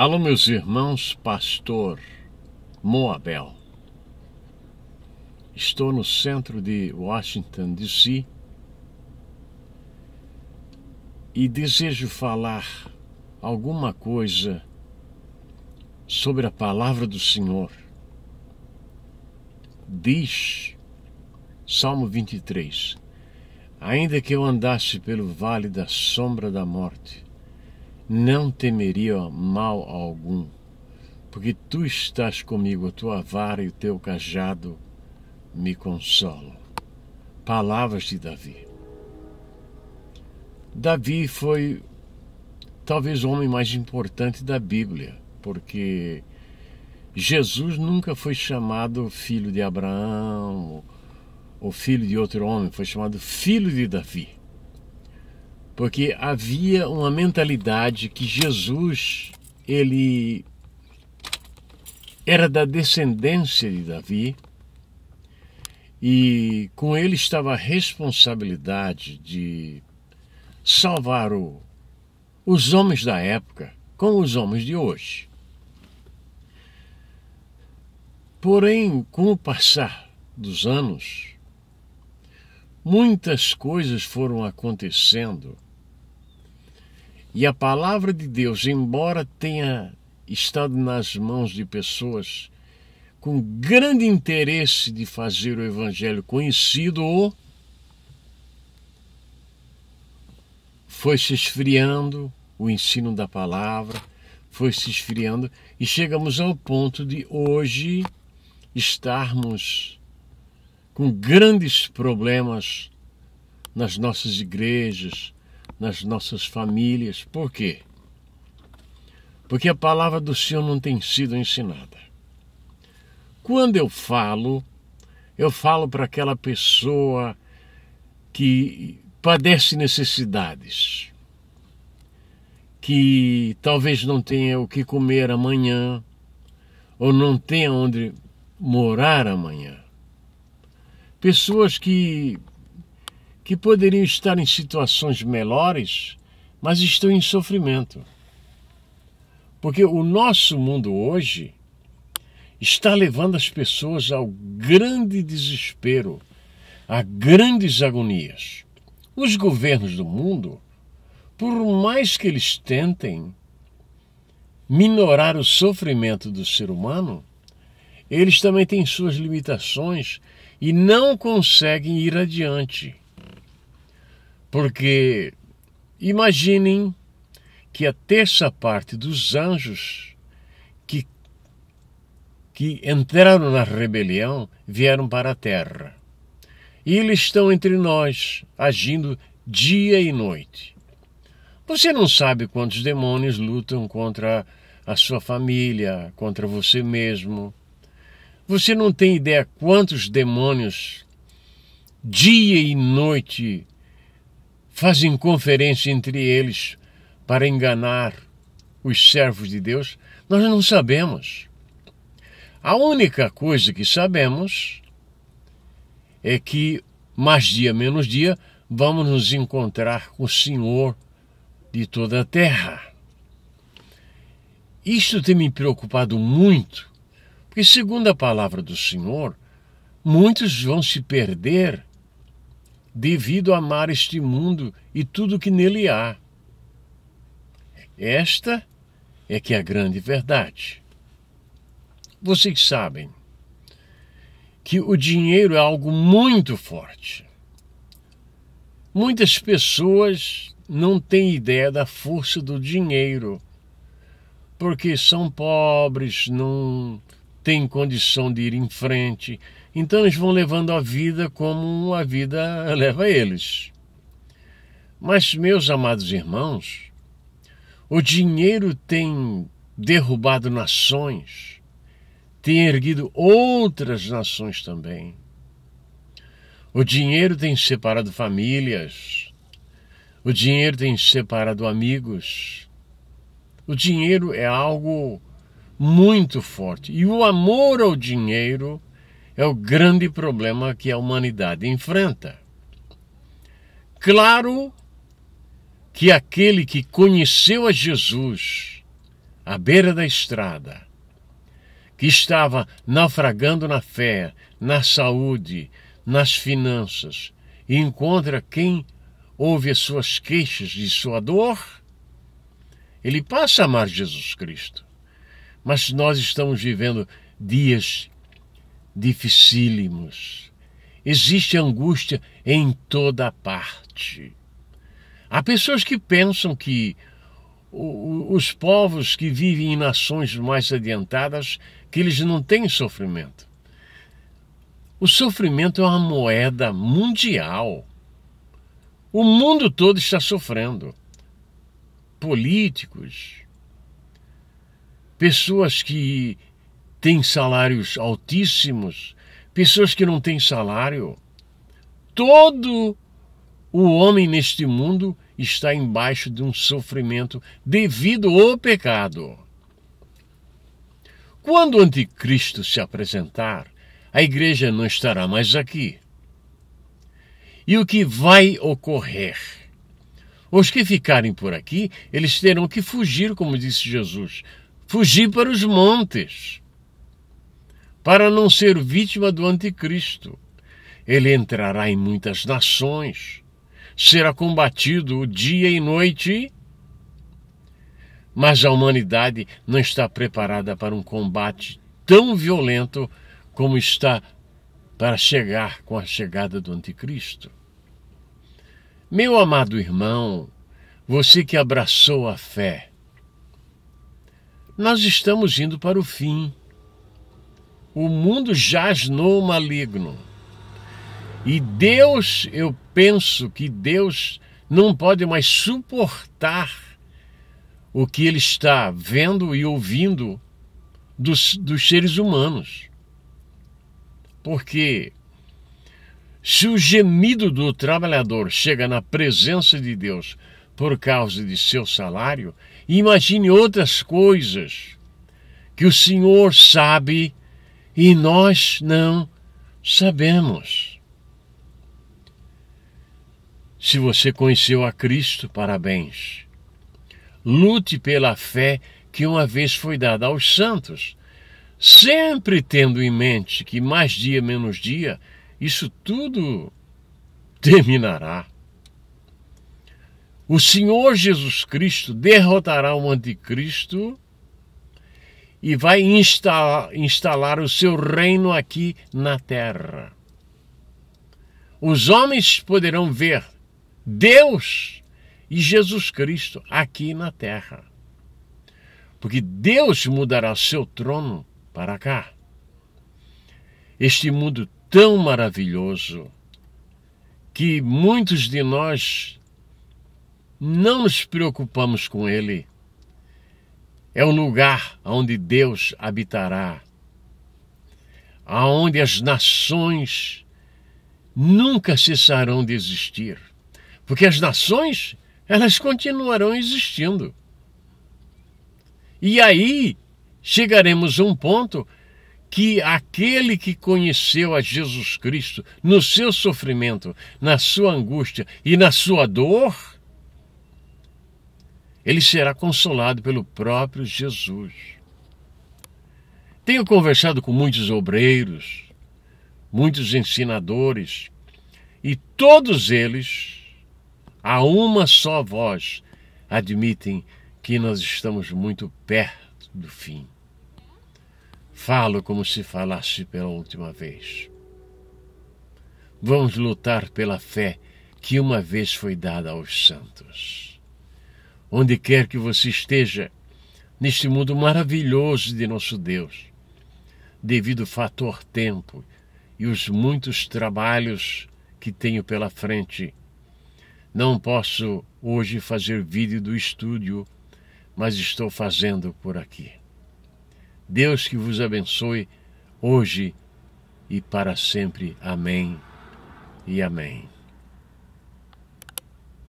Alô, meus irmãos, pastor Moabel. Estou no centro de Washington, D.C. e desejo falar alguma coisa sobre a palavra do Senhor. Diz, Salmo 23, ainda que eu andasse pelo vale da sombra da morte, não temeria mal algum, porque tu estás comigo, a tua vara e o teu cajado me consolam. Palavras de Davi. Davi foi talvez o homem mais importante da Bíblia, porque Jesus nunca foi chamado filho de Abraão ou filho de outro homem, foi chamado filho de Davi porque havia uma mentalidade que Jesus ele era da descendência de Davi e com ele estava a responsabilidade de salvar o, os homens da época com os homens de hoje. Porém, com o passar dos anos, muitas coisas foram acontecendo e a palavra de Deus, embora tenha estado nas mãos de pessoas com grande interesse de fazer o evangelho conhecido, foi se esfriando o ensino da palavra, foi se esfriando e chegamos ao ponto de hoje estarmos com grandes problemas nas nossas igrejas, nas nossas famílias. Por quê? Porque a palavra do Senhor não tem sido ensinada. Quando eu falo, eu falo para aquela pessoa que padece necessidades, que talvez não tenha o que comer amanhã, ou não tenha onde morar amanhã. Pessoas que que poderiam estar em situações melhores, mas estão em sofrimento. Porque o nosso mundo hoje está levando as pessoas ao grande desespero, a grandes agonias. Os governos do mundo, por mais que eles tentem minorar o sofrimento do ser humano, eles também têm suas limitações e não conseguem ir adiante. Porque imaginem que a terça parte dos anjos que, que entraram na rebelião vieram para a terra. E eles estão entre nós, agindo dia e noite. Você não sabe quantos demônios lutam contra a sua família, contra você mesmo. Você não tem ideia quantos demônios dia e noite fazem conferência entre eles para enganar os servos de Deus? Nós não sabemos. A única coisa que sabemos é que mais dia menos dia vamos nos encontrar com o Senhor de toda a terra. Isto tem me preocupado muito, porque, segundo a palavra do Senhor, muitos vão se perder devido a amar este mundo e tudo que nele há. Esta é que é a grande verdade. Vocês sabem que o dinheiro é algo muito forte. Muitas pessoas não têm ideia da força do dinheiro, porque são pobres, não têm condição de ir em frente. Então eles vão levando a vida como a vida leva eles. Mas, meus amados irmãos, o dinheiro tem derrubado nações, tem erguido outras nações também. O dinheiro tem separado famílias, o dinheiro tem separado amigos. O dinheiro é algo muito forte. E o amor ao dinheiro é o grande problema que a humanidade enfrenta. Claro que aquele que conheceu a Jesus à beira da estrada, que estava naufragando na fé, na saúde, nas finanças, e encontra quem ouve as suas queixas de sua dor, ele passa a amar Jesus Cristo. Mas nós estamos vivendo dias dificílimos. Existe angústia em toda parte. Há pessoas que pensam que os povos que vivem em nações mais adiantadas, que eles não têm sofrimento. O sofrimento é uma moeda mundial. O mundo todo está sofrendo. Políticos, pessoas que têm salários altíssimos, pessoas que não têm salário. Todo o homem neste mundo está embaixo de um sofrimento devido ao pecado. Quando o anticristo se apresentar, a igreja não estará mais aqui. E o que vai ocorrer? Os que ficarem por aqui, eles terão que fugir, como disse Jesus, fugir para os montes, para não ser vítima do anticristo. Ele entrará em muitas nações, será combatido dia e noite, mas a humanidade não está preparada para um combate tão violento como está para chegar com a chegada do anticristo. Meu amado irmão, você que abraçou a fé, nós estamos indo para o fim. O mundo jaz no maligno. E Deus, eu penso que Deus não pode mais suportar o que ele está vendo e ouvindo dos, dos seres humanos. Porque se o gemido do trabalhador chega na presença de Deus por causa de seu salário, imagine outras coisas que o Senhor sabe e nós não sabemos. Se você conheceu a Cristo, parabéns. Lute pela fé que uma vez foi dada aos santos, sempre tendo em mente que mais dia menos dia, isso tudo terminará. O Senhor Jesus Cristo derrotará o anticristo e vai instalar, instalar o seu reino aqui na terra. Os homens poderão ver Deus e Jesus Cristo aqui na terra. Porque Deus mudará seu trono para cá. Este mundo tão maravilhoso que muitos de nós não nos preocupamos com ele. É um lugar onde Deus habitará, aonde as nações nunca cessarão de existir, porque as nações elas continuarão existindo. E aí chegaremos a um ponto que aquele que conheceu a Jesus Cristo no seu sofrimento, na sua angústia e na sua dor, ele será consolado pelo próprio Jesus. Tenho conversado com muitos obreiros, muitos ensinadores, e todos eles, a uma só voz, admitem que nós estamos muito perto do fim. Falo como se falasse pela última vez. Vamos lutar pela fé que uma vez foi dada aos santos onde quer que você esteja, neste mundo maravilhoso de nosso Deus. Devido ao fator tempo e os muitos trabalhos que tenho pela frente, não posso hoje fazer vídeo do estúdio, mas estou fazendo por aqui. Deus que vos abençoe hoje e para sempre. Amém e amém.